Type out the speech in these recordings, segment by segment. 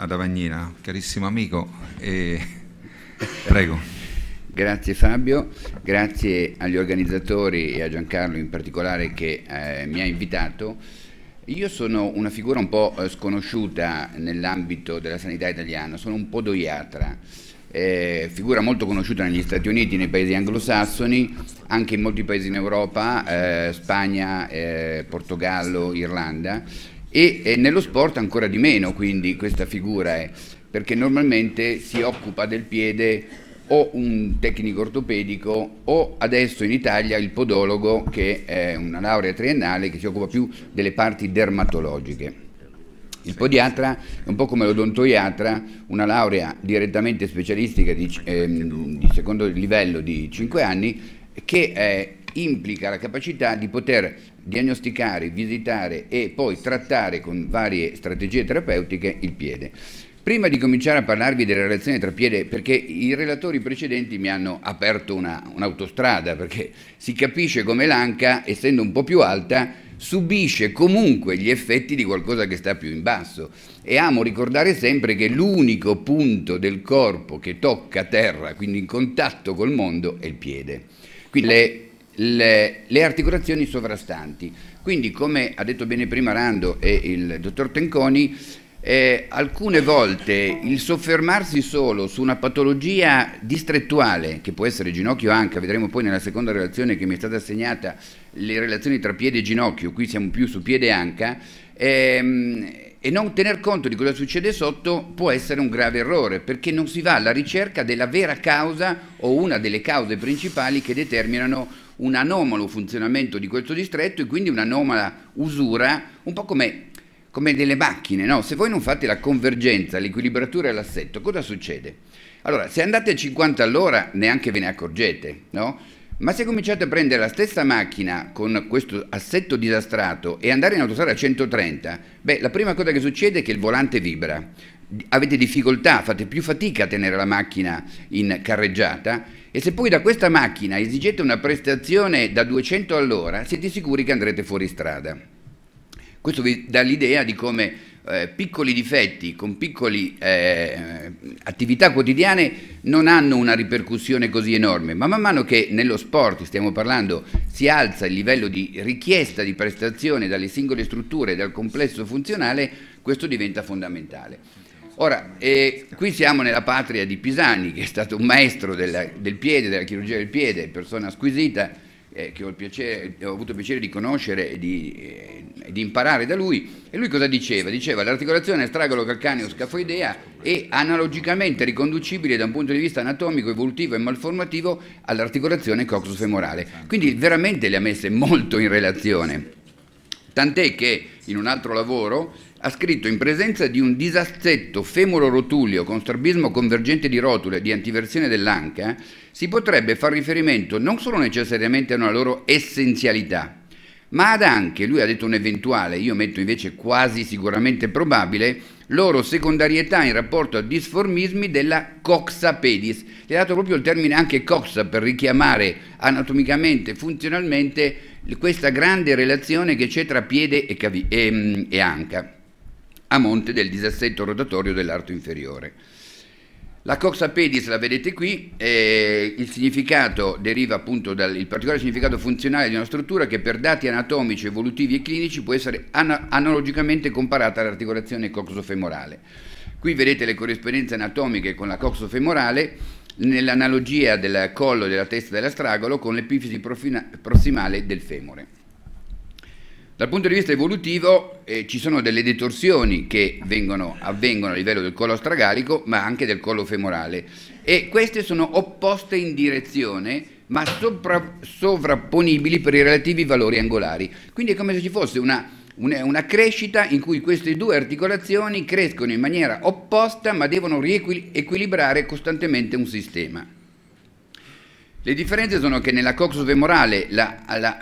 ad Avagnina, carissimo amico. E... Prego. Grazie Fabio, grazie agli organizzatori e a Giancarlo in particolare che eh, mi ha invitato. Io sono una figura un po' eh, sconosciuta nell'ambito della sanità italiana, sono un podoiatra, eh, figura molto conosciuta negli Stati Uniti, nei paesi anglosassoni, anche in molti paesi in Europa, eh, Spagna, eh, Portogallo, Irlanda e, e nello sport ancora di meno quindi questa figura è perché normalmente si occupa del piede o un tecnico ortopedico o adesso in Italia il podologo che è una laurea triennale che si occupa più delle parti dermatologiche. Il podiatra è un po' come l'odontoiatra, una laurea direttamente specialistica di, ehm, di secondo livello di 5 anni che eh, implica la capacità di poter diagnosticare, visitare e poi trattare con varie strategie terapeutiche il piede. Prima di cominciare a parlarvi della relazione tra piede, perché i relatori precedenti mi hanno aperto un'autostrada, un perché si capisce come l'anca, essendo un po' più alta, subisce comunque gli effetti di qualcosa che sta più in basso. E amo ricordare sempre che l'unico punto del corpo che tocca terra, quindi in contatto col mondo, è il piede. Quindi le le, le articolazioni sovrastanti. Quindi, come ha detto bene prima Rando e il dottor Tenconi, eh, alcune volte il soffermarsi solo su una patologia distrettuale, che può essere ginocchio anche, vedremo poi nella seconda relazione che mi è stata assegnata, le relazioni tra piede e ginocchio, qui siamo più su piede anca, ehm, e non tener conto di cosa succede sotto può essere un grave errore, perché non si va alla ricerca della vera causa o una delle cause principali che determinano un anomalo funzionamento di questo distretto e quindi un'anomala usura, un po' come, come delle macchine, no? Se voi non fate la convergenza, l'equilibratura e l'assetto, cosa succede? Allora, se andate a 50 all'ora neanche ve ne accorgete, no? Ma se cominciate a prendere la stessa macchina con questo assetto disastrato e andare in autostrada a 130, beh, la prima cosa che succede è che il volante vibra, avete difficoltà, fate più fatica a tenere la macchina in carreggiata e se poi da questa macchina esigete una prestazione da 200 all'ora, siete sicuri che andrete fuori strada. Questo vi dà l'idea di come eh, piccoli difetti con piccole eh, attività quotidiane non hanno una ripercussione così enorme, ma man mano che nello sport, stiamo parlando, si alza il livello di richiesta di prestazione dalle singole strutture e dal complesso funzionale, questo diventa fondamentale. Ora, eh, qui siamo nella patria di Pisani, che è stato un maestro della, del piede, della chirurgia del piede, persona squisita, eh, che ho, piacere, ho, avuto il piacere di conoscere e di, eh, di, imparare da lui. E lui cosa diceva? Diceva l'articolazione stragolo calcaneo scafoidea è analogicamente riconducibile da un punto di vista anatomico, evolutivo e malformativo all'articolazione femorale. Quindi veramente le ha messe molto in relazione. Tant'è che in un altro lavoro ha scritto in presenza di un disassetto femoro-rotulio con strabismo convergente di rotule di antiversione dell'anca, si potrebbe far riferimento non solo necessariamente a una loro essenzialità, ma ad anche, lui ha detto un eventuale, io metto invece quasi sicuramente probabile, loro secondarietà in rapporto a disformismi della coxa pedis. Gli ha dato proprio il termine anche coxa per richiamare anatomicamente, funzionalmente, questa grande relazione che c'è tra piede e, e, mm, e anca a monte del disassetto rotatorio dell'arto inferiore. La coxa pedis la vedete qui, eh, il significato deriva appunto dal particolare significato funzionale di una struttura che per dati anatomici, evolutivi e clinici può essere ana analogicamente comparata all'articolazione coxofemorale. Qui vedete le corrispondenze anatomiche con la coxofemorale nell'analogia del collo e della testa dell'astragolo con l'epifisi prossimale del femore. Dal punto di vista evolutivo eh, ci sono delle detorsioni che vengono, avvengono a livello del collo stragalico ma anche del collo femorale e queste sono opposte in direzione ma sopra, sovrapponibili per i relativi valori angolari. Quindi è come se ci fosse una, una, una crescita in cui queste due articolazioni crescono in maniera opposta ma devono riequilibrare costantemente un sistema. Le differenze sono che nella coxus femorale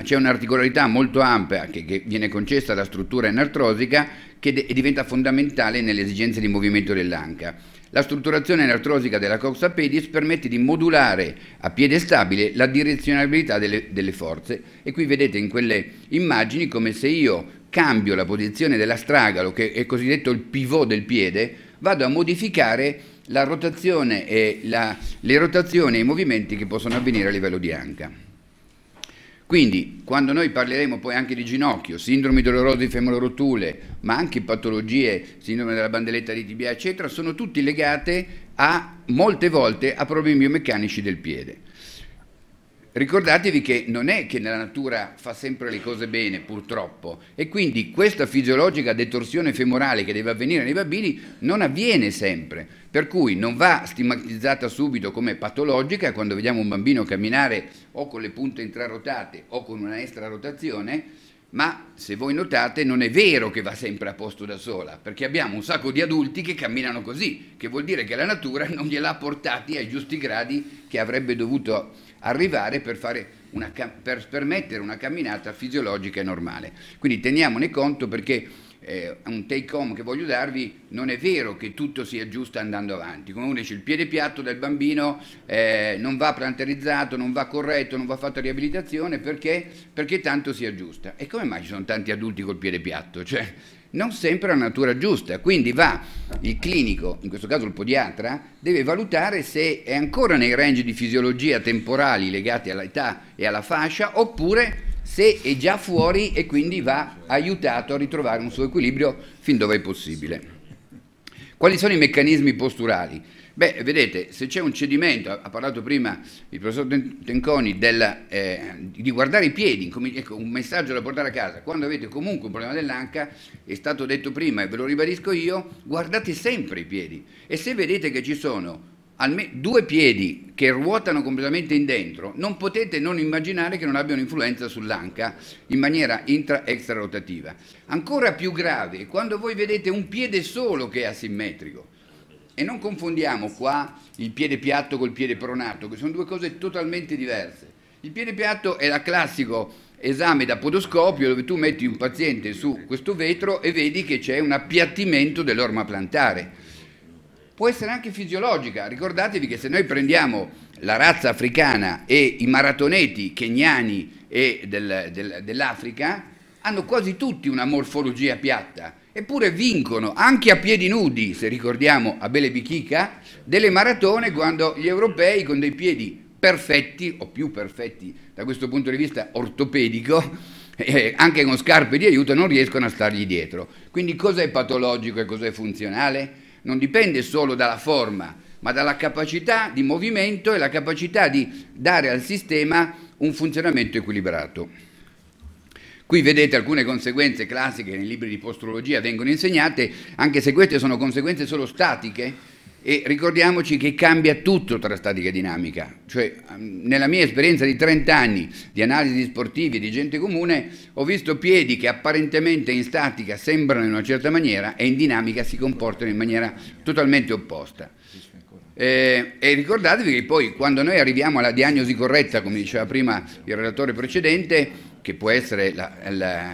c'è un'articolarità molto ampia che, che, viene concessa alla struttura enartrosica che de, diventa fondamentale nelle esigenze di movimento dell'anca. La strutturazione enartrosica della coxa apedis permette di modulare a piede stabile la direzionabilità delle, delle forze e qui vedete in quelle immagini come se io cambio la posizione dell'astragalo che è cosiddetto il pivot del piede vado a modificare la rotazione e la, le rotazioni e i movimenti che possono avvenire a livello di anca. Quindi, quando noi parleremo poi anche di ginocchio, sindrome dolorose di femororotule, ma anche patologie, sindrome della bandeletta di tibia, eccetera, sono tutte legate a molte volte a problemi biomeccanici del piede. Ricordatevi che non è che nella natura fa sempre le cose bene, purtroppo, e quindi questa fisiologica detorsione femorale che deve avvenire nei bambini non avviene sempre, per cui non va stigmatizzata subito come patologica quando vediamo un bambino camminare o con le punte intrarotate o con una estrarotazione, ma se voi notate non è vero che va sempre a posto da sola, perché abbiamo un sacco di adulti che camminano così, che vuol dire che la natura non gliel'ha portati ai giusti gradi che avrebbe dovuto arrivare per, una, per permettere una camminata fisiologica e normale. Quindi teniamone conto perché eh, un take home che voglio darvi, non è vero che tutto sia giusto andando avanti. Come uno dice, il piede piatto del bambino eh, non va planterizzato, non va corretto, non va fatta riabilitazione perché? perché tanto sia giusta. E come mai ci sono tanti adulti col piede piatto? Cioè, non sempre la natura giusta, quindi va il clinico, in questo caso il podiatra, deve valutare se è ancora nei range di fisiologia temporali legati all'età e alla fascia oppure se è già fuori e quindi va aiutato a ritrovare un suo equilibrio fin dove è possibile. Quali sono i meccanismi posturali? Beh, vedete, se c'è un cedimento, ha parlato prima il professor Tenconi del, eh, di guardare i piedi, ecco, un messaggio da portare a casa, quando avete comunque un problema dell'anca, è stato detto prima e ve lo ribadisco io, guardate sempre i piedi e se vedete che ci sono due piedi che ruotano completamente in dentro, non potete non immaginare che non abbiano influenza sull'anca in maniera intra-extra rotativa. Ancora più grave, quando voi vedete un piede solo che è asimmetrico, e non confondiamo qua il piede piatto col piede pronato, che sono due cose totalmente diverse. Il piede piatto è la classico esame da podoscopio dove tu metti un paziente su questo vetro e vedi che c'è un appiattimento dell'orma plantare. Può essere anche fisiologica, ricordatevi che se noi prendiamo la razza africana e i maratoneti keniani e del, del, dell'Africa hanno quasi tutti una morfologia piatta Eppure vincono anche a piedi nudi, se ricordiamo a Bele Bichica, delle maratone quando gli europei con dei piedi perfetti, o più perfetti da questo punto di vista ortopedico, eh, anche con scarpe di aiuto non riescono a stargli dietro. Quindi cosa è patologico e cosa è funzionale? Non dipende solo dalla forma, ma dalla capacità di movimento e la capacità di dare al sistema un funzionamento equilibrato. Qui vedete alcune conseguenze classiche che nei libri di postrologia vengono insegnate, anche se queste sono conseguenze solo statiche, e ricordiamoci che cambia tutto tra statica e dinamica, cioè mm, nella mia esperienza di 30 anni di analisi sportivi di gente comune ho visto piedi che apparentemente in statica sembrano in una certa maniera e in dinamica si comportano in maniera totalmente opposta. Eh, e ricordatevi che poi quando noi arriviamo alla diagnosi corretta, come diceva prima il relatore precedente, che può essere la, la,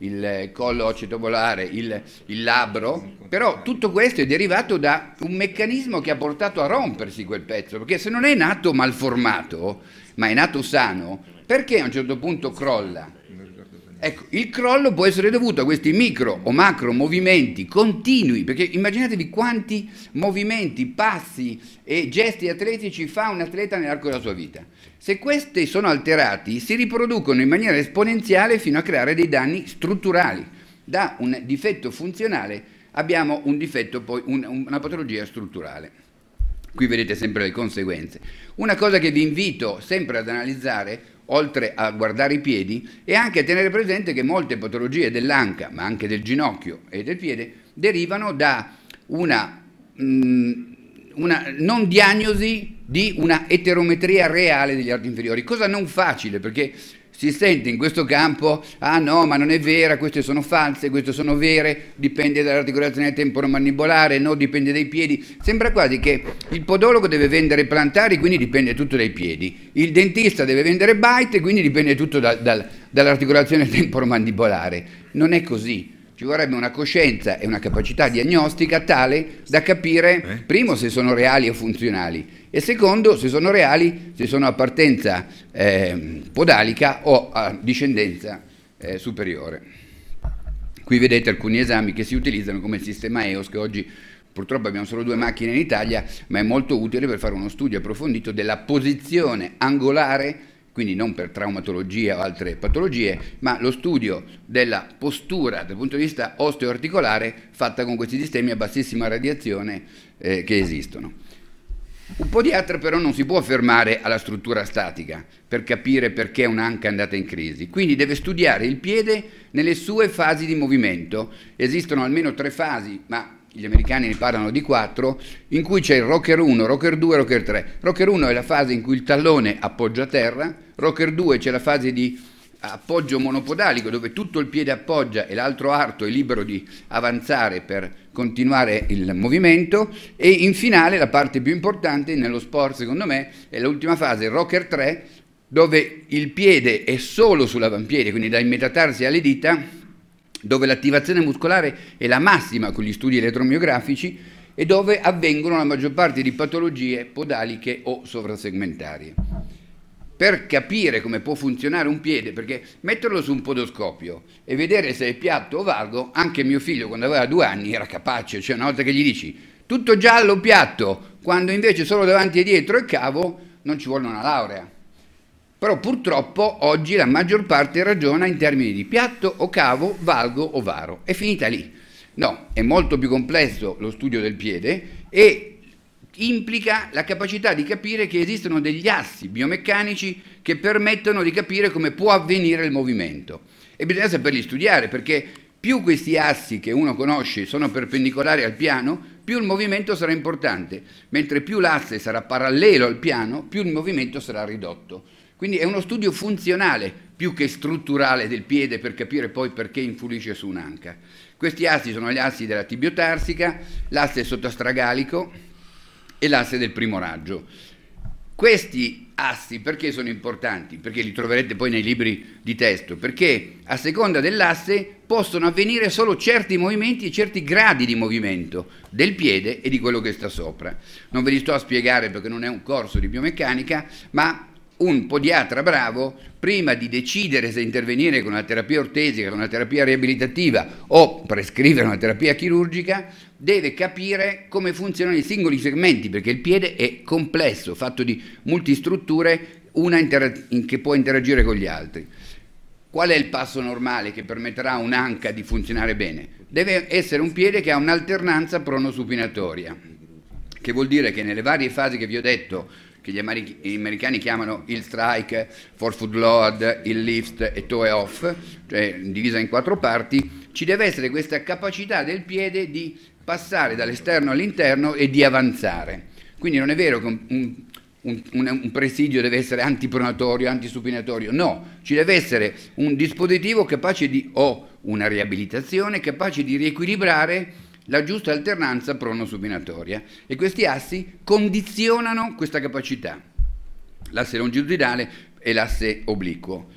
il collo acetobolare, il, il labbro, però tutto questo è derivato da un meccanismo che ha portato a rompersi quel pezzo, perché se non è nato malformato, ma è nato sano, perché a un certo punto crolla? Ecco, il crollo può essere dovuto a questi micro o macro movimenti continui, perché immaginatevi quanti movimenti, passi e gesti atletici fa un atleta nell'arco della sua vita. Se questi sono alterati, si riproducono in maniera esponenziale fino a creare dei danni strutturali. Da un difetto funzionale abbiamo un difetto, poi una patologia strutturale qui vedete sempre le conseguenze. Una cosa che vi invito sempre ad analizzare oltre a guardare i piedi, è anche tenere presente che molte patologie dell'anca, ma anche del ginocchio e del piede, derivano da una, mm, una non diagnosi di una eterometria reale degli arti inferiori, cosa non facile perché si sente in questo campo, ah no, ma non è vera, queste sono false, queste sono vere, dipende dall'articolazione temporomandibolare, no, dipende dai piedi. Sembra quasi che il podologo deve vendere plantari, quindi dipende tutto dai piedi. Il dentista deve vendere bite, quindi dipende tutto da, da, dall'articolazione temporomandibolare. Non è così. Ci vorrebbe una coscienza e una capacità diagnostica tale da capire, eh? primo, se sono reali o funzionali e secondo se sono reali, se sono a partenza eh, podalica o a discendenza eh, superiore. Qui vedete alcuni esami che si utilizzano come il sistema EOS che oggi purtroppo abbiamo solo due macchine in Italia, ma è molto utile per fare uno studio approfondito della posizione angolare quindi non per traumatologia o altre patologie, ma lo studio della postura dal punto di vista osteoarticolare fatta con questi sistemi a bassissima radiazione eh, che esistono. Un po' di altra però non si può fermare alla struttura statica per capire perché un'anca è andata in crisi, quindi deve studiare il piede nelle sue fasi di movimento. Esistono almeno tre fasi, ma gli americani ne parlano di quattro, in cui c'è il rocker 1, rocker 2, rocker 3. Rocker 1 è la fase in cui il tallone appoggia a terra, rocker 2 c'è la fase di appoggio monopodalico dove tutto il piede appoggia e l'altro arto è libero di avanzare per continuare il movimento e in finale la parte più importante nello sport secondo me è l'ultima fase, il rocker 3, dove il piede è solo sull'avampiede, quindi da immetatarsi alle dita, dove l'attivazione muscolare è la massima con gli studi elettromiografici e dove avvengono la maggior parte di patologie podaliche o sovrasegmentarie per capire come può funzionare un piede, perché metterlo su un podoscopio e vedere se è piatto o valgo, anche mio figlio quando aveva due anni era capace, cioè una volta che gli dici tutto giallo piatto, quando invece solo davanti e dietro è cavo, non ci vuole una laurea. Però purtroppo oggi la maggior parte ragiona in termini di piatto o cavo, valgo o varo. È finita lì. No, è molto più complesso lo studio del piede e implica la capacità di capire che esistono degli assi biomeccanici che permettono di capire come può avvenire il movimento. E bisogna saperli studiare perché più questi assi che uno conosce sono perpendicolari al piano, più il movimento sarà importante, mentre più l'asse sarà parallelo al piano, più il movimento sarà ridotto. Quindi è uno studio funzionale più che strutturale del piede per capire poi perché influisce su un'anca. Questi assi sono gli assi della tibiotarsica, l'asse sottostragalico, e l'asse del primo raggio. Questi assi perché sono importanti? Perché li troverete poi nei libri di testo, perché a seconda dell'asse possono avvenire solo certi movimenti e certi gradi di movimento del piede e di quello che sta sopra. Non ve li sto a spiegare perché non è un corso di biomeccanica, ma un podiatra bravo, prima di decidere se intervenire con una terapia ortesica, con una terapia riabilitativa o prescrivere una terapia chirurgica, deve capire come funzionano i singoli segmenti, perché il piede è complesso, fatto di multistrutture, una che può interagire con gli altri. Qual è il passo normale che permetterà a un'anca di funzionare bene? Deve essere un piede che ha un'alternanza pronosupinatoria, che vuol dire che nelle varie fasi che vi ho detto, che gli americani chiamano il strike, for food load, il lift e toe off, cioè divisa in quattro parti, ci deve essere questa capacità del piede di passare dall'esterno all'interno e di avanzare. Quindi non è vero che un, un un, un, presidio deve essere antipronatorio, antisupinatorio, no, ci deve essere un dispositivo capace di, o una riabilitazione capace di riequilibrare la giusta alternanza prono-supinatoria e questi assi condizionano questa capacità, l'asse longitudinale e l'asse obliquo.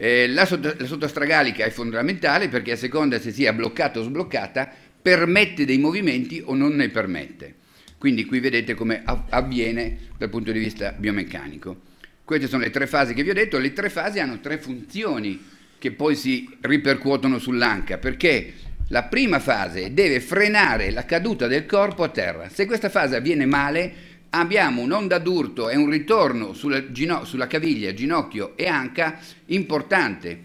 Eh, la, sottostragalica è fondamentale perché a seconda se sia bloccata o sbloccata permette dei movimenti o non ne permette. Quindi qui vedete come avviene dal punto di vista biomeccanico. Queste sono le tre fasi che vi ho detto, le tre fasi hanno tre funzioni che poi si ripercuotono sull'anca, perché la prima fase deve frenare la caduta del corpo a terra. Se questa fase avviene male, abbiamo un'onda d'urto e un ritorno sulla, sulla caviglia, ginocchio e anca importante.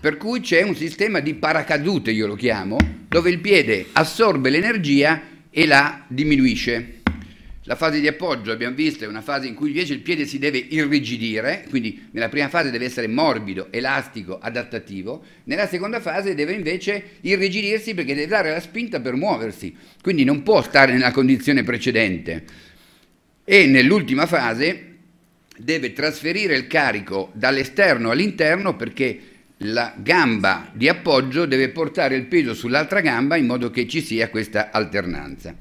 Per cui c'è un sistema di paracadute, io lo chiamo, dove il piede assorbe l'energia e la diminuisce. La fase di appoggio, abbiamo visto, è una fase in cui invece il piede si deve irrigidire, quindi nella prima fase deve essere morbido, elastico, adattativo, nella seconda fase deve invece irrigidirsi perché deve dare la spinta per muoversi, quindi non può stare nella condizione precedente. E nell'ultima fase deve trasferire il carico dall'esterno all'interno perché la gamba di appoggio deve portare il peso sull'altra gamba in modo che ci sia questa alternanza.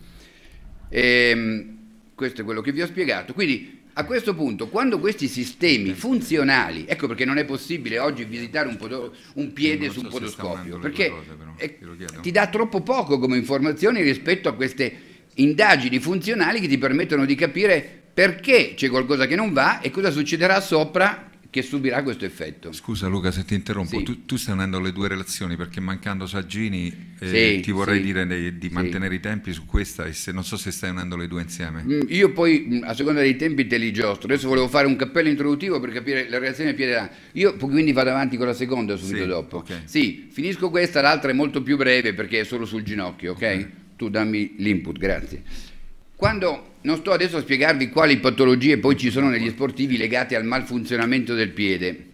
Ehm, questo è quello che vi ho spiegato. Quindi a questo punto, quando questi sistemi funzionali, ecco perché non è possibile oggi visitare un, podo, un piede su un podoscopio, perché cose, però, ti dà troppo poco come informazioni rispetto a queste indagini funzionali che ti permettono di capire perché c'è qualcosa che non va e cosa succederà sopra che subirà questo effetto. Scusa Luca se ti interrompo, sì. tu, tu, stai unendo le due relazioni perché mancando Saggini eh, sì, ti vorrei sì. dire di, di mantenere i tempi su questa e se, non so se stai unendo le due insieme. Mm, io poi mm, a seconda dei tempi te li giostro, adesso volevo fare un cappello introduttivo per capire la reazione di Piederan, io quindi vado avanti con la seconda subito dopo. Okay. Sì, finisco questa, l'altra è molto più breve perché è solo sul ginocchio, ok? okay. Tu dammi l'input, grazie. Quando, non sto adesso a spiegarvi quali patologie poi ci sono negli sportivi legate al malfunzionamento del piede,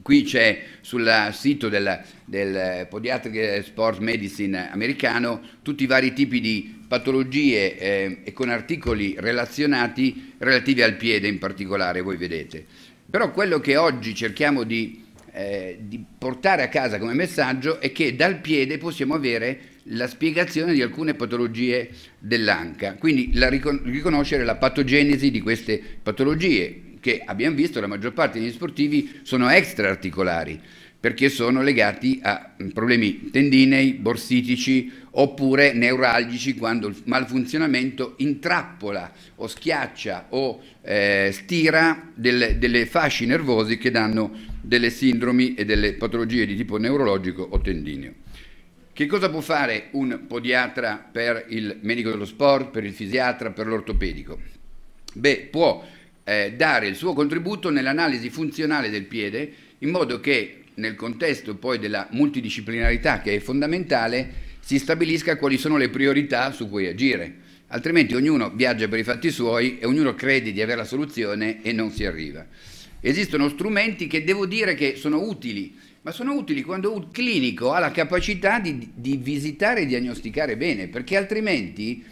qui c'è sul sito del, del, Podiatric Sports Medicine americano tutti i vari tipi di patologie eh, e con articoli relazionati relativi al piede in particolare, voi vedete. Però quello che oggi cerchiamo di, eh, di portare a casa come messaggio è che dal piede possiamo avere la spiegazione di alcune patologie dell'anca, quindi la ricon riconoscere la patogenesi di queste patologie che abbiamo visto la maggior parte degli sportivi sono extraarticolari perché sono legati a mm, problemi tendinei, borsitici oppure neuralgici quando il malfunzionamento intrappola o schiaccia o eh, stira delle, delle fasci nervosi che danno delle sindromi e delle patologie di tipo neurologico o tendineo. Che cosa può fare un podiatra per il medico dello sport, per il fisiatra, per l'ortopedico? Beh, può eh, dare il suo contributo nell'analisi funzionale del piede in modo che nel contesto poi della multidisciplinarità che è fondamentale si stabilisca quali sono le priorità su cui agire. Altrimenti ognuno viaggia per i fatti suoi e ognuno crede di avere la soluzione e non si arriva. Esistono strumenti che devo dire che sono utili ma sono utili quando un clinico ha la capacità di, di visitare e diagnosticare bene, perché altrimenti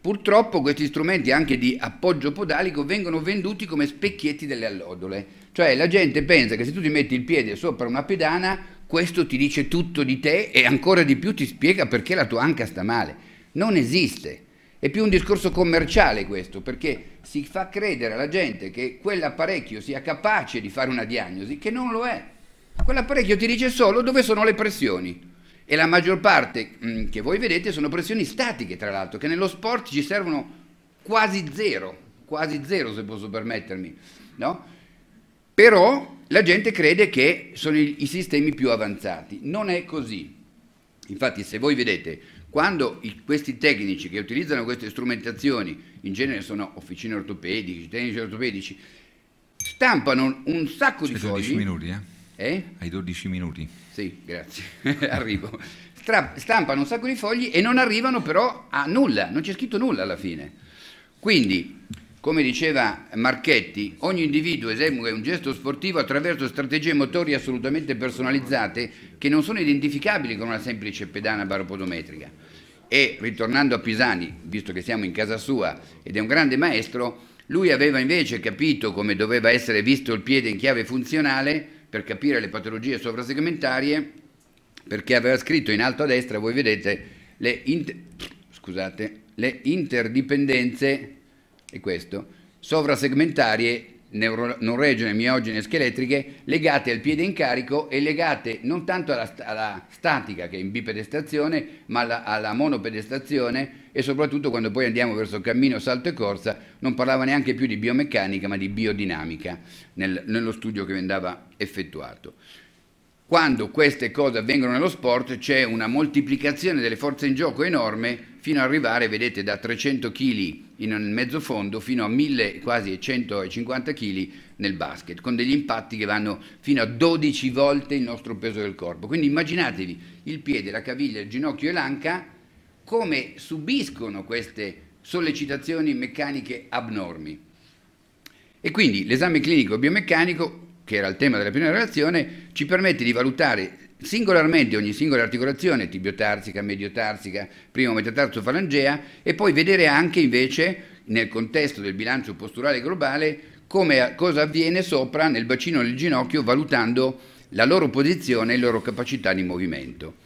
purtroppo questi strumenti anche di appoggio podalico vengono venduti come specchietti delle allodole, cioè la gente pensa che se tu ti metti il piede sopra una pedana questo ti dice tutto di te e ancora di più ti spiega perché la tua anca sta male. Non esiste. È più un discorso commerciale questo, perché si fa credere alla gente che quell'apparecchio sia capace di fare una diagnosi che non lo è. Quell'apparecchio ti dice solo dove sono le pressioni. E la maggior parte mh, mm, che voi vedete sono pressioni statiche, tra l'altro, che nello sport ci servono quasi zero, quasi zero se posso permettermi. No? Però la gente crede che sono i, i sistemi più avanzati. Non è così. Infatti, se voi vedete, quando i, questi tecnici che utilizzano queste strumentazioni, in genere sono officine ortopediche, tecnici ortopedici, stampano un sacco di cose... 10 minuti, eh? Eh? Hai 12 minuti. Sì, grazie. Arrivo. Stra- stampano un sacco di fogli e non arrivano però a nulla, non c'è scritto nulla alla fine. Quindi, come diceva Marchetti, ogni individuo esegue un gesto sportivo attraverso strategie motorie assolutamente personalizzate che non sono identificabili con una semplice pedana baropodometrica. E ritornando a Pisani, visto che siamo in casa sua ed è un grande maestro, lui aveva invece capito come doveva essere visto il piede in chiave funzionale per capire le patologie sovrasegmentarie, perché aveva scritto in alto a destra, voi vedete, le, inter scusate, le interdipendenze, e questo, sovrasegmentarie neuregene, miogene e scheletriche legate al piede in carico e legate non tanto alla, alla statica che è in bipedestazione ma alla, alla, monopedestazione e soprattutto quando poi andiamo verso cammino, salto e corsa non parlava neanche più di biomeccanica ma di biodinamica nel, nello studio che andava effettuato. Quando queste cose avvengono nello sport c'è una moltiplicazione delle forze in gioco enorme fino ad arrivare, vedete, da 300 kg in mezzo fondo fino a 1000, quasi 150 kg nel basket, con degli impatti che vanno fino a 12 volte il nostro peso del corpo. Quindi immaginatevi il piede, la caviglia, il ginocchio e l'anca come subiscono queste sollecitazioni meccaniche abnormi. E quindi l'esame clinico biomeccanico, che era il tema della prima relazione, ci permette di valutare singolarmente ogni singola articolazione, tibiotarsica, mediotarsica, primo metatarso falangea e poi vedere anche invece nel contesto del bilancio posturale globale come, cosa avviene sopra nel bacino del ginocchio valutando la loro posizione e la loro capacità di movimento.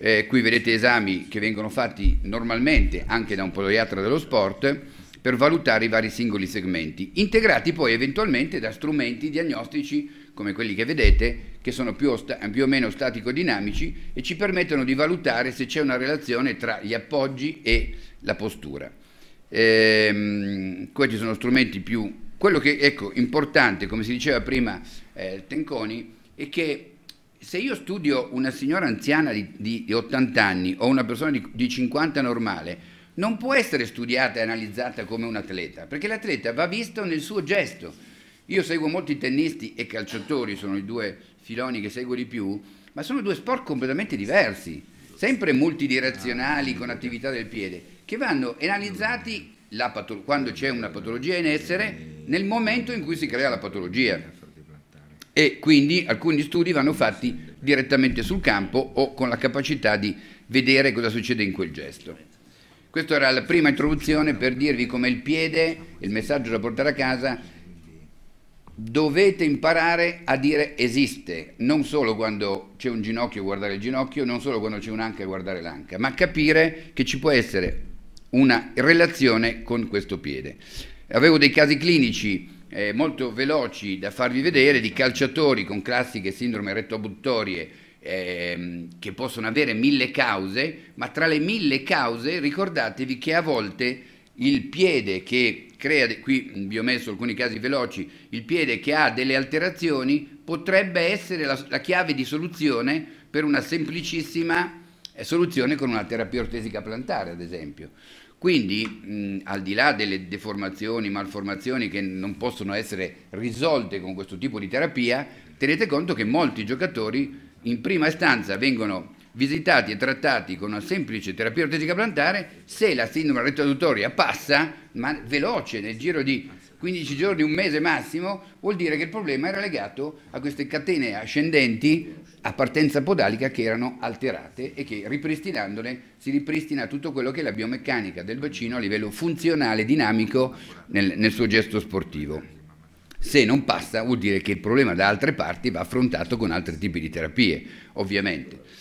Eh, qui vedete esami che vengono fatti normalmente anche da un podoiatra dello sport per valutare i vari singoli segmenti, integrati poi eventualmente da strumenti diagnostici come quelli che vedete, che sono più, più o meno statico-dinamici e ci permettono di valutare se c'è una relazione tra gli appoggi e la postura. Ehm, questi sono strumenti più... Quello che, ecco, importante, come si diceva prima eh, Tenconi, è che se io studio una signora anziana di, di 80 anni o una persona di, di 50 normale, non può essere studiata e analizzata come un atleta, perché l'atleta va visto nel suo gesto, io seguo molti tennisti e calciatori, sono i due filoni che seguo di più, ma sono due sport completamente diversi, sempre multidirezionali con attività del piede, che vanno analizzati pato- quando c'è una patologia in essere nel momento in cui si crea la patologia. E quindi alcuni studi vanno fatti direttamente sul campo o con la capacità di vedere cosa succede in quel gesto. Questa era la prima introduzione per dirvi come il piede, il messaggio da portare a casa, dovete imparare a dire esiste, non solo quando c'è un ginocchio guardare il ginocchio, non solo quando c'è un'anca guardare l'anca, ma capire che ci può essere una relazione con questo piede. Avevo dei casi clinici eh, molto veloci da farvi vedere di calciatori con classiche sindrome rettobuttorie ehm, che possono avere mille cause, ma tra le mille cause ricordatevi che a volte il piede che crea, qui vi ho messo alcuni casi veloci, il piede che ha delle alterazioni potrebbe essere la, la chiave di soluzione per una semplicissima eh, soluzione con una terapia ortesica plantare, ad esempio. Quindi, mh, al di là delle deformazioni, malformazioni che non possono essere risolte con questo tipo di terapia, tenete conto che molti giocatori in prima istanza vengono visitati e trattati con una semplice terapia ortetica plantare, se la sindrome retroduttoria passa, ma veloce, nel giro di 15 giorni, un mese massimo, vuol dire che il problema era legato a queste catene ascendenti a partenza podalica che erano alterate e che ripristinandole si ripristina tutto quello che è la biomeccanica del bacino a livello funzionale, dinamico nel, nel suo gesto sportivo. Se non passa vuol dire che il problema da altre parti va affrontato con altri tipi di terapie, ovviamente.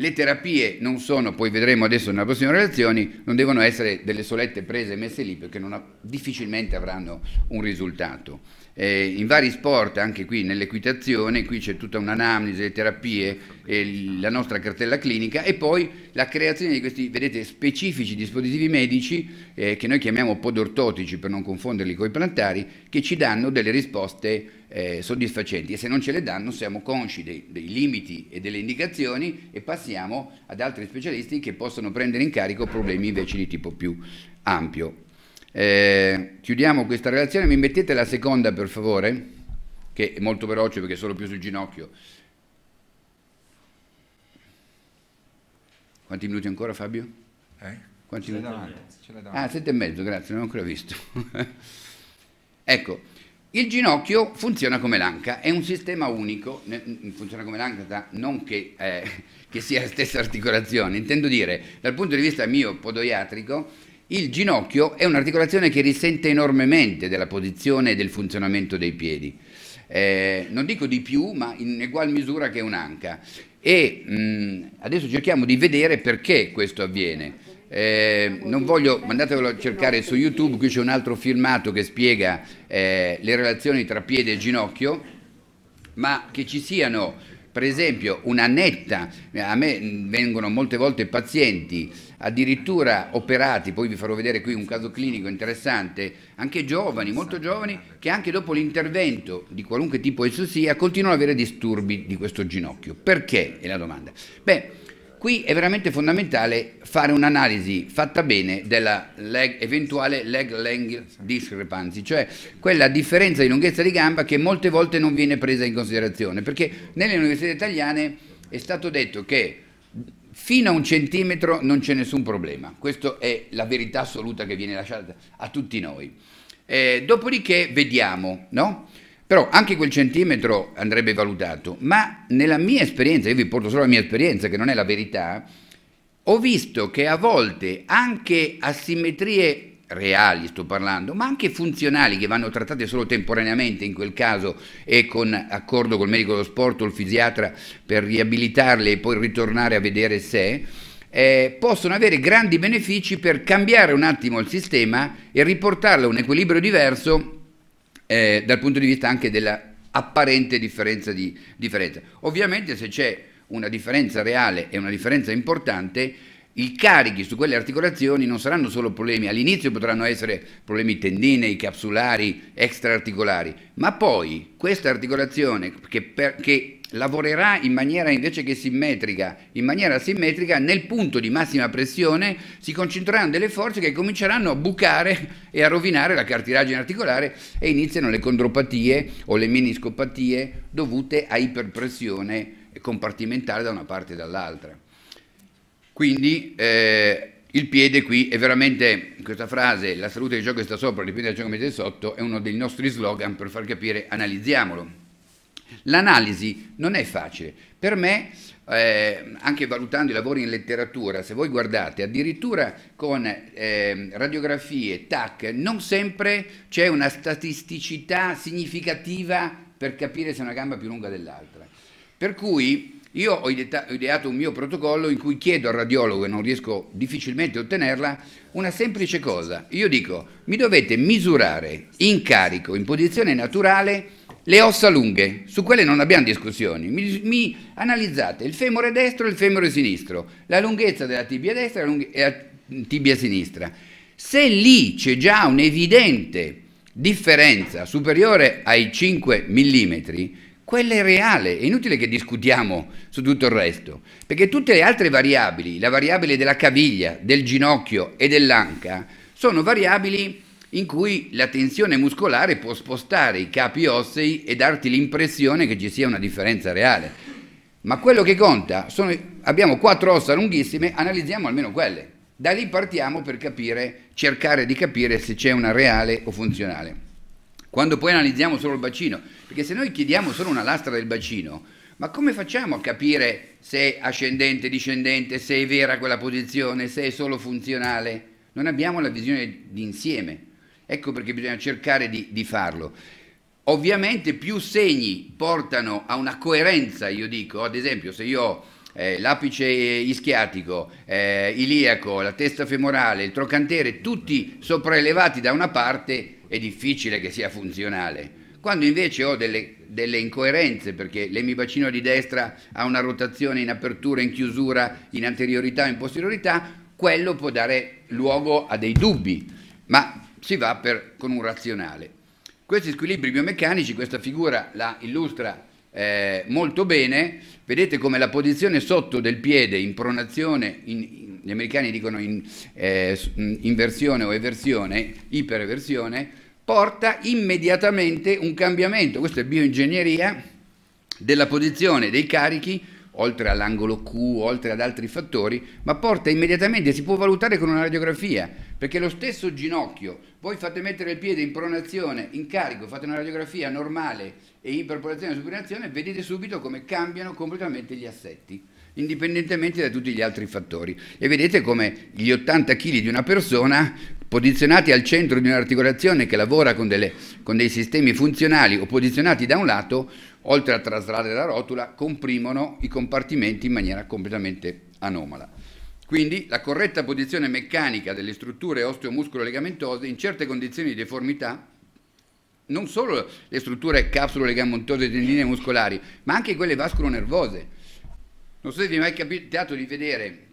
Le terapie non sono, poi vedremo adesso nella prossima relazione, non devono essere delle solette prese messe lì perché ha, difficilmente avranno un risultato eh, in vari sport, anche qui nell'equitazione, qui c'è tutta un'anamnesi, le terapie, eh, la nostra cartella clinica e poi la creazione di questi, vedete, specifici dispositivi medici eh, che noi chiamiamo podortotici per non confonderli con i plantari, che ci danno delle risposte eh, soddisfacenti e se non ce le danno siamo consci dei, dei limiti e delle indicazioni e passiamo ad altri specialisti che possono prendere in carico problemi invece di tipo più ampio. Eh, chiudiamo questa relazione, mi mettete la seconda per favore, che è molto veloce perché sono più sul ginocchio. Quanti minuti ancora Fabio? Eh? Quanti minuti? Ah, sette e mezzo, grazie, non l'ho ancora visto. ecco, il ginocchio funziona come l'anca, è un sistema unico, funziona come l'anca, non che, eh, che sia la stessa articolazione, intendo dire, dal punto di vista mio podoiatrico, il ginocchio è un'articolazione che risente enormemente della posizione e del funzionamento dei piedi. Eh, non dico di più, ma in egual misura che un'anca. E mh, mm, adesso cerchiamo di vedere perché questo avviene. Eh, non voglio, mandatevelo a cercare su YouTube, qui c'è un altro filmato che spiega eh, le relazioni tra piede e ginocchio, ma che ci siano per esempio una netta, a me vengono molte volte pazienti addirittura operati, poi vi farò vedere qui un caso clinico interessante, anche giovani, molto giovani, che anche dopo l'intervento di qualunque tipo esso sia continuano ad avere disturbi di questo ginocchio. Perché? È la domanda. Beh, qui è veramente fondamentale fare un'analisi fatta bene della leg, eventuale leg length discrepancy, cioè quella differenza di lunghezza di gamba che molte volte non viene presa in considerazione, perché nelle università italiane è stato detto che fino a un centimetro non c'è nessun problema, questa è la verità assoluta che viene lasciata a tutti noi. Eh, dopodiché vediamo, no? Però anche quel centimetro andrebbe valutato, ma nella mia esperienza, io vi porto solo la mia esperienza che non è la verità, ho visto che a volte anche asimmetrie reali sto parlando, ma anche funzionali che vanno trattate solo temporaneamente in quel caso e con accordo col medico dello sport o il fisiatra per riabilitarle e poi ritornare a vedere se, eh, possono avere grandi benefici per cambiare un attimo il sistema e riportarlo a un equilibrio diverso eh, dal punto di vista anche dell'apparente differenza di differenza. Ovviamente se c'è una differenza reale e una differenza importante, i carichi su quelle articolazioni non saranno solo problemi, all'inizio potranno essere problemi tendinei, capsulari, extraarticolari, ma poi questa articolazione che, per, che lavorerà in maniera invece che simmetrica, in maniera simmetrica nel punto di massima pressione si concentreranno delle forze che cominceranno a bucare e a rovinare la cartilagine articolare e iniziano le condropatie o le meniscopatie dovute a iperpressione compartimentale da una parte e dall'altra. Quindi eh, il piede qui è veramente, questa frase, la salute di ciò che sta sopra dipende da ciò che mette sotto, è uno dei nostri slogan per far capire, analizziamolo. L'analisi non è facile. Per me, eh, anche valutando i lavori in letteratura, se voi guardate, addirittura con eh, radiografie, TAC, non sempre c'è una statisticità significativa per capire se una gamba è più lunga dell'altra. Per cui io ho, ho ideato un mio protocollo in cui chiedo al radiologo, e non riesco difficilmente a ottenerla, una semplice cosa. Io dico, mi dovete misurare in carico, in posizione naturale, le ossa lunghe, su quelle non abbiamo discussioni. Mi, mi, analizzate il femore destro e il femore sinistro, la lunghezza della tibia destra e la tibia sinistra. Se lì c'è già un'evidente differenza superiore ai 5 mm, quella è reale, è inutile che discutiamo su tutto il resto, perché tutte le altre variabili, la variabile della caviglia, del ginocchio e dell'anca, sono variabili in cui la tensione muscolare può spostare i capi ossei e darti l'impressione che ci sia una differenza reale. Ma quello che conta, sono, abbiamo quattro ossa lunghissime, analizziamo almeno quelle. Da lì partiamo per capire, cercare di capire se c'è una reale o funzionale. Quando poi analizziamo solo il bacino, perché se noi chiediamo solo una lastra del bacino, ma come facciamo a capire se è ascendente, discendente, se è vera quella posizione, se è solo funzionale? Non abbiamo la visione d'insieme. Ecco perché bisogna cercare di, di farlo. Ovviamente più segni portano a una coerenza, io dico, ad esempio se io ho eh, l'apice ischiatico, eh, iliaco, la testa femorale, il trocantere, tutti sopraelevati da una parte, è difficile che sia funzionale. Quando invece ho delle, delle incoerenze, perché l'emibacino di destra ha una rotazione in apertura, in chiusura, in anteriorità, in posteriorità, quello può dare luogo a dei dubbi. Ma si va per, con un razionale. Questi squilibri biomeccanici, questa figura la illustra eh, molto bene, vedete come la posizione sotto del piede in pronazione, in, in, gli americani dicono in, eh, inversione o eversione, ipereversione, porta immediatamente un cambiamento, questa è bioingegneria, della posizione dei carichi oltre all'angolo Q, oltre ad altri fattori, ma porta immediatamente, si può valutare con una radiografia, perché lo stesso ginocchio, voi fate mettere il piede in pronazione, in carico, fate una radiografia normale e in iperpolazione e supinazione, vedete subito come cambiano completamente gli assetti indipendentemente da tutti gli altri fattori. E vedete come gli 80 kg di una persona posizionati al centro di un'articolazione che lavora con, delle, con, dei sistemi funzionali o posizionati da un lato oltre a traslare la rotula, comprimono i compartimenti in maniera completamente anomala. Quindi la corretta posizione meccanica delle strutture osteomuscolo-legamentose in certe condizioni di deformità, non solo le strutture capsulo-legamentose e tendine muscolari, ma anche quelle vasculonervose. Non so se vi è mai capitato di vedere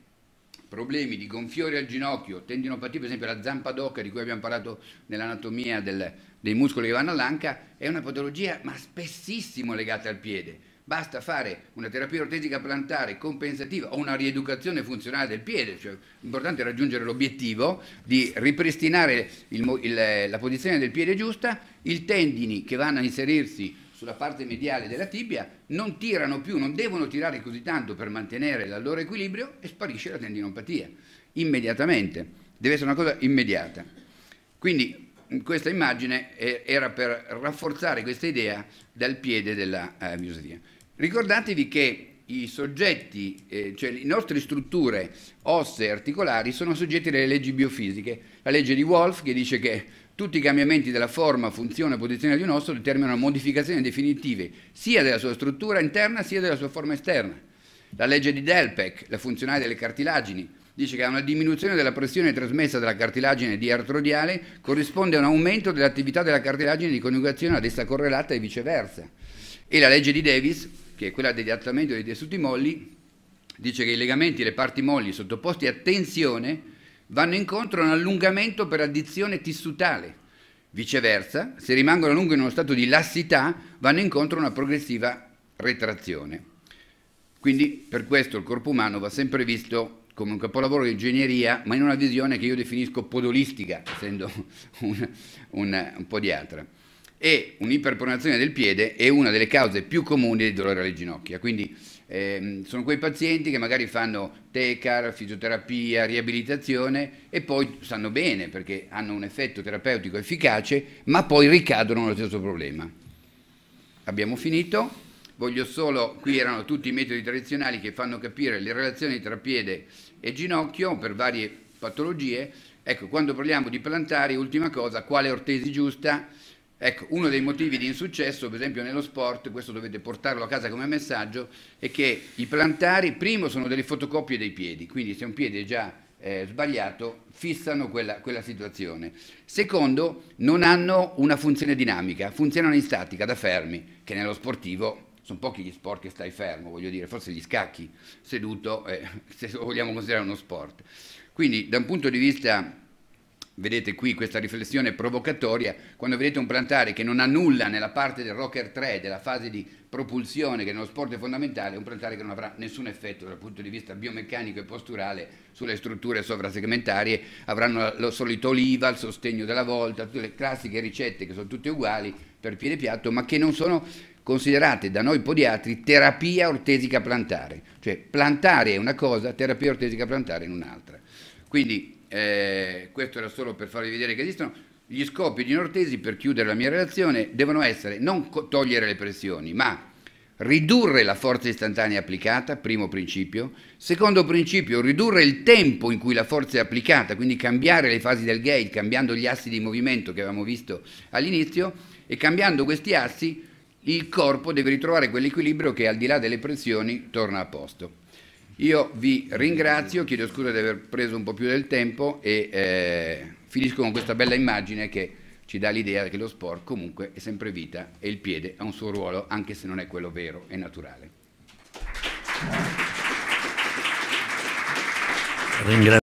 problemi di gonfiori al ginocchio, tendinopatia, per esempio la zampa d'occa di cui abbiamo parlato nell'anatomia del, dei muscoli che vanno all'anca è una patologia ma spessissimo legata al piede. Basta fare una terapia ortesica plantare compensativa o una rieducazione funzionale del piede, cioè l'importante è raggiungere l'obiettivo di ripristinare il, il, eh, la posizione del piede giusta, i tendini che vanno a inserirsi sulla parte mediale della tibia non tirano più, non devono tirare così tanto per mantenere il loro equilibrio e sparisce la tendinopatia immediatamente. Deve essere una cosa immediata. Quindi questa immagine eh, era per rafforzare questa idea dal piede della eh, filosofia. Ricordatevi che i soggetti, eh, cioè le nostre strutture ossee e articolari sono soggetti alle leggi biofisiche. La legge di Wolf che dice che tutti i cambiamenti della forma, funzione e posizione di un osso determinano modificazioni definitive sia della sua struttura interna sia della sua forma esterna. La legge di Delpec, la funzionale delle cartilagini, dice che a una diminuzione della pressione trasmessa dalla cartilagine di artrodiale corrisponde a un aumento dell'attività della cartilagine di coniugazione ad essa correlata e viceversa. E la legge di Davis, che è quella degli allattamento dei tessuti molli, dice che i legamenti e le parti molli sottoposti a tensione vanno incontro a un allungamento per addizione tissutale. Viceversa, se rimangono a lungo in uno stato di lassità, vanno incontro a una progressiva retrazione. Quindi per questo il corpo umano va sempre visto come un capolavoro di ingegneria, ma in una visione che io definisco podolistica, essendo un, un, un po' di altra. E un'iperpronazione del piede è una delle cause più comuni di dolore alle ginocchia, quindi eh, sono quei pazienti che magari fanno tecar, fisioterapia, riabilitazione e poi stanno bene perché hanno un effetto terapeutico efficace, ma poi ricadono nello stesso problema. Abbiamo finito, voglio solo, qui erano tutti i metodi tradizionali che fanno capire le relazioni tra piede e e ginocchio per varie patologie. Ecco, quando parliamo di plantari, ultima cosa, quale ortesi giusta? Ecco, uno dei motivi di insuccesso, per esempio nello sport, questo dovete portarlo a casa come messaggio, è che i plantari, primo, sono delle fotocopie dei piedi, quindi se un piede è già eh, sbagliato, fissano quella, quella, situazione. Secondo, non hanno una funzione dinamica, funzionano in statica, da fermi, che nello sportivo sono pochi gli sport che stai fermo, voglio dire, forse gli scacchi seduto, eh, se lo vogliamo considerare uno sport. Quindi da un punto di vista vedete qui questa riflessione provocatoria, quando vedete un plantare che non ha nulla nella parte del rocker 3, della fase di propulsione che nello sport è fondamentale, è un plantare che non avrà nessun effetto dal punto di vista biomeccanico e posturale sulle strutture sovrasegmentarie, avranno lo solito oliva, il sostegno della volta, tutte le classiche ricette che sono tutte uguali per piede piatto, ma che non sono considerate da noi podiatri terapia ortesica plantare, cioè plantare è una cosa, terapia ortesica plantare è un'altra. Quindi eh, questo era solo per farvi vedere che esistono. Gli scopi di un'ortesi, per chiudere la mia relazione, devono essere non togliere le pressioni, ma ridurre la forza istantanea applicata, primo principio. Secondo principio, ridurre il tempo in cui la forza è applicata, quindi cambiare le fasi del gate, cambiando gli assi di movimento che avevamo visto all'inizio e cambiando questi assi il corpo deve ritrovare quell'equilibrio che al di là delle pressioni torna a posto. Io vi ringrazio, chiedo scusa di aver preso un po' più del tempo e eh, finisco con questa bella immagine che ci dà l'idea che lo sport comunque è sempre vita e il piede ha un suo ruolo anche se non è quello vero e naturale. Ringrazio.